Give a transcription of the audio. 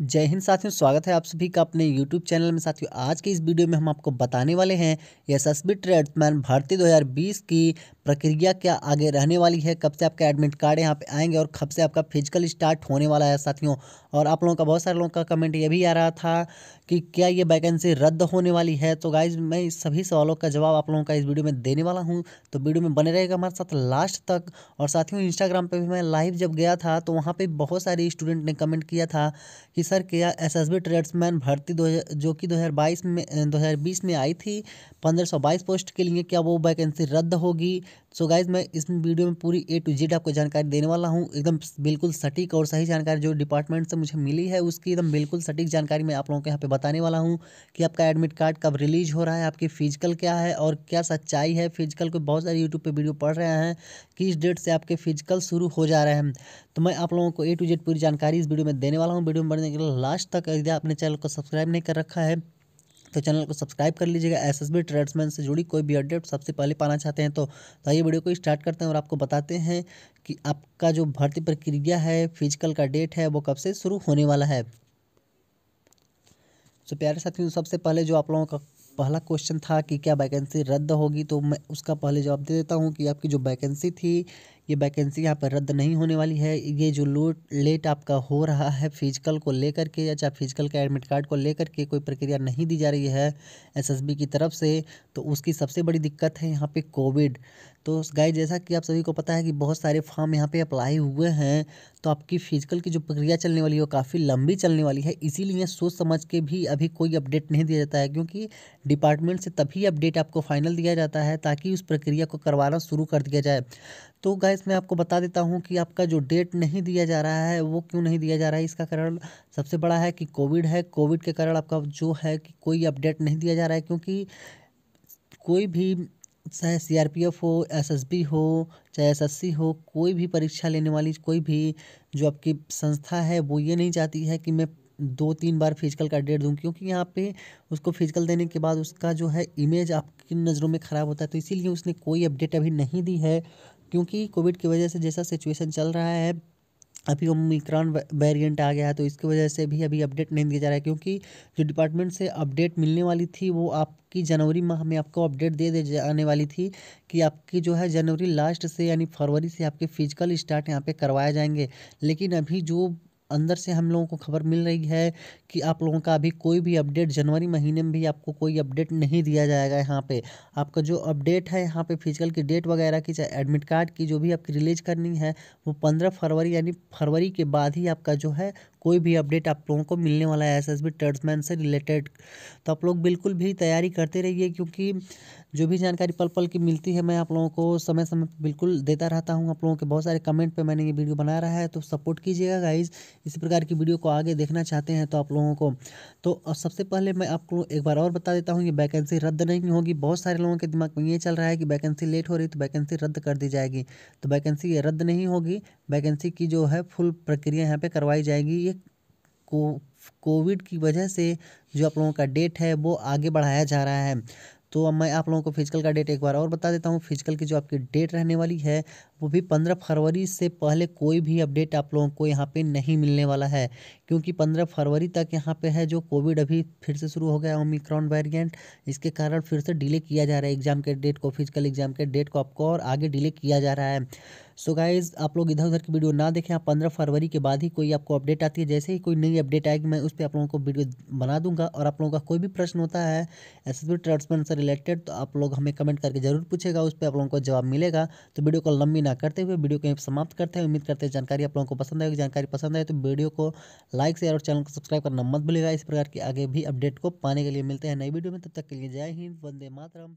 जय हिंद साथियों स्वागत है आप सभी का अपने YouTube चैनल में साथियों आज के इस वीडियो में हम आपको बताने वाले हैं यशस्वी एस बी ट्रेडमैन भर्ती 2020 की प्रक्रिया क्या आगे रहने वाली है कब से आपका एडमिट कार्ड यहाँ पे आएंगे और कब से आपका फिजिकल स्टार्ट होने वाला है साथियों और आप लोगों का बहुत सारे लोगों का कमेंट ये भी आ रहा था कि क्या ये वैकेंसी रद्द होने वाली है तो गाइज मैं सभी सवालों का जवाब आप लोगों का इस वीडियो में देने वाला हूँ तो वीडियो में बने रहेगा हमारे साथ लास्ट तक और साथियों इंस्टाग्राम पर भी मैं लाइव जब गया था तो वहाँ पर बहुत सारे स्टूडेंट ने कमेंट किया था कि एस एस एसएसबी ट्रेड्समैन भर्ती दो जो कि 2022 में 2020 में आई थी 1522 पोस्ट के लिए क्या वो वैकेंसी रद्द होगी सो so गाइज मैं इस वीडियो में पूरी ए टू जेड आपको जानकारी देने वाला हूँ एकदम बिल्कुल सटीक और सही जानकारी जो डिपार्टमेंट से मुझे मिली है उसकी एकदम बिल्कुल सटीक जानकारी मैं आप लोगों को यहाँ पे बताने वाला हूँ कि आपका एडमिट कार्ड कब रिलीज हो रहा है आपकी फिजिकल क्या है और क्या सच्चाई है फिजिकल को बहुत सारे यूट्यूब पर वीडियो पढ़ रहे हैं किस डेट से आपके फिजिकल शुरू हो जा रहे हैं तो मैं आप लोगों को ए टू जेड पूरी जानकारी इस वीडियो में देने वाला हूँ वीडियो में बढ़ने के लिए लास्ट तक अपने चैनल को सब्सक्राइब नहीं कर रखा है तो चैनल को सब्सक्राइब कर लीजिएगा एस एस बी ट्रेड्समैन से जुड़ी कोई भी अपडेट सबसे पहले पाना चाहते हैं तो आइए वीडियो को स्टार्ट करते हैं और आपको बताते हैं कि आपका जो भर्ती प्रक्रिया है फिजिकल का डेट है वो कब से शुरू होने वाला है तो प्यारे साथियों सबसे पहले जो आप लोगों का पहला क्वेश्चन था कि क्या वैकेंसी रद्द होगी तो मैं उसका पहले जवाब दे देता हूँ कि आपकी जो वैकेंसी थी ये वैकेंसी यहाँ पर रद्द नहीं होने वाली है ये जो लोट लेट आपका हो रहा है फिजिकल को लेकर के या चाहे फिजिकल के एडमिट कार्ड को लेकर के कोई प्रक्रिया नहीं दी जा रही है एसएसबी की तरफ से तो उसकी सबसे बड़ी दिक्कत है यहाँ पे कोविड तो गाय जैसा कि आप सभी को पता है कि बहुत सारे फॉर्म यहाँ पे अप्लाई हुए हैं तो आपकी फिजिकल की जो प्रक्रिया चलने वाली है वो काफ़ी लंबी चलने वाली है इसीलिए सोच समझ के भी अभी कोई अपडेट नहीं दिया जाता है क्योंकि डिपार्टमेंट से तभी अपडेट आपको फाइनल दिया जाता है ताकि उस प्रक्रिया को करवाना शुरू कर दिया जाए तो गाइस मैं आपको बता देता हूँ कि आपका जो डेट नहीं दिया जा रहा है वो क्यों नहीं दिया जा रहा है इसका कारण सबसे बड़ा है कि कोविड है कोविड के कारण आपका जो है कि कोई अपडेट नहीं दिया जा रहा है क्योंकि कोई भी चाहे सी आर पी एफ हो एस एस बी हो चाहे एस एस सी हो कोई भी परीक्षा लेने वाली कोई भी जो आपकी संस्था है वो ये नहीं चाहती है कि मैं दो तीन बार फिजिकल का डेट दूँ क्योंकि यहाँ पे उसको फिजिकल देने के बाद उसका जो है इमेज आपकी नज़रों में ख़राब होता है तो इसीलिए उसने कोई अपडेट अभी नहीं दी है क्योंकि कोविड की वजह से जैसा सिचुएशन चल रहा है अभी ओमिक्रॉन वेरिएंट आ गया है तो इसकी वजह से भी अभी अपडेट नहीं दिया जा रहा है क्योंकि जो डिपार्टमेंट से अपडेट मिलने वाली थी वो आपकी जनवरी माह में आपको अपडेट दे दे जाने वाली थी कि आपकी जो है जनवरी लास्ट से यानी फरवरी से आपके फिजिकल स्टार्ट यहाँ पे करवाए जाएंगे लेकिन अभी जो अंदर से हम लोगों को खबर मिल रही है कि आप लोगों का अभी कोई भी अपडेट जनवरी महीने में भी आपको कोई अपडेट नहीं दिया जाएगा यहाँ पे आपका जो अपडेट है यहाँ पे फिजिकल की डेट वगैरह की चाहे एडमिट कार्ड की जो भी आपकी रिलीज करनी है वो पंद्रह फरवरी यानी फरवरी के बाद ही आपका जो है कोई भी अपडेट आप लोगों को मिलने वाला है एस एस बी से रिलेटेड तो आप लोग बिल्कुल भी तैयारी करते रहिए क्योंकि जो भी जानकारी पल पल की मिलती है मैं आप लोगों को समय समय पर बिल्कुल देता रहता हूँ आप लोगों के बहुत सारे कमेंट पर मैंने ये वीडियो बनाया रहा है तो सपोर्ट कीजिएगा गाइज इसी प्रकार की वीडियो को आगे देखना चाहते हैं तो आप लोगों को तो सबसे पहले मैं आपको एक बार और बता देता हूँ कि वैकेंसी रद्द नहीं होगी बहुत सारे लोगों के दिमाग में ये चल रहा है कि वैकेंसी लेट हो रही तो वैकेंसी रद्द कर दी जाएगी तो वैकेंसी ये रद्द नहीं होगी वैकेंसी की जो है फुल प्रक्रिया यहाँ पर करवाई जाएगी ये को कोविड की वजह से जो आप लोगों का डेट है वो आगे बढ़ाया जा रहा है तो अब मैं आप लोगों को फिजिकल का डेट एक बार और बता देता हूँ फिजिकल की जो आपकी डेट रहने वाली है वो भी पंद्रह फरवरी से पहले कोई भी अपडेट आप लोगों को यहाँ पे नहीं मिलने वाला है क्योंकि पंद्रह फरवरी तक यहाँ पे है जो कोविड अभी फिर से शुरू हो गया ओमिक्रॉन वेरिएंट इसके कारण फिर से डिले किया जा रहा है एग्ज़ाम के डेट को फिजिकल एग्ज़ाम के डेट को आपको और आगे डिले किया जा रहा है सो गाइज़ आप लोग इधर उधर की वीडियो ना देखें आप पंद्रह फरवरी के बाद ही कोई आपको अपडेट आती है जैसे ही कोई नई अपडेट आएगी मैं उस पर आप लोगों को वीडियो बना दूंगा और आप लोगों का कोई भी प्रश्न होता है एस एस से रिलेटेड तो आप लोग हमें कमेंट करके ज़रूर पूछेगा उस पर आप लोगों को जवाब मिलेगा तो वीडियो को लंबी ना करते हुए वीडियो को समाप्त करते हैं उम्मीद करते हैं जानकारी आप लोगों को पसंद आएगी जानकारी पसंद आए तो वीडियो को लाइक शेयर और चैनल को सब्सक्राइब करना मत भूलेगा इस प्रकार के आगे भी अपडेट को पाने के लिए मिलते हैं नई वीडियो में तब तक के लिए जय हिंद वंदे मातरम